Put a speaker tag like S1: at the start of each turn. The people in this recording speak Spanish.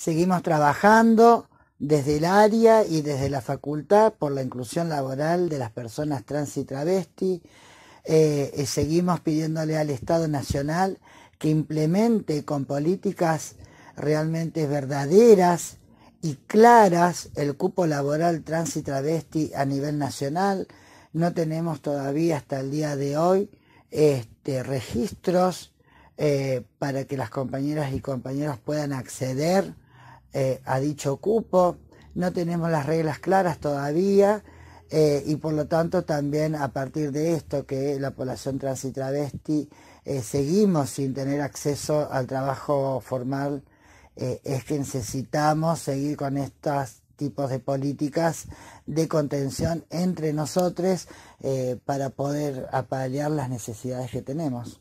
S1: Seguimos trabajando desde el área y desde la facultad por la inclusión laboral de las personas trans y travesti. Eh, eh, seguimos pidiéndole al Estado Nacional que implemente con políticas realmente verdaderas y claras el cupo laboral trans y travesti a nivel nacional. No tenemos todavía hasta el día de hoy este, registros eh, para que las compañeras y compañeros puedan acceder eh, a dicho cupo, no tenemos las reglas claras todavía eh, y por lo tanto también a partir de esto que la población trans y travesti eh, seguimos sin tener acceso al trabajo formal, es que necesitamos seguir con estos tipos de políticas de contención entre nosotros para poder apalear las necesidades que tenemos.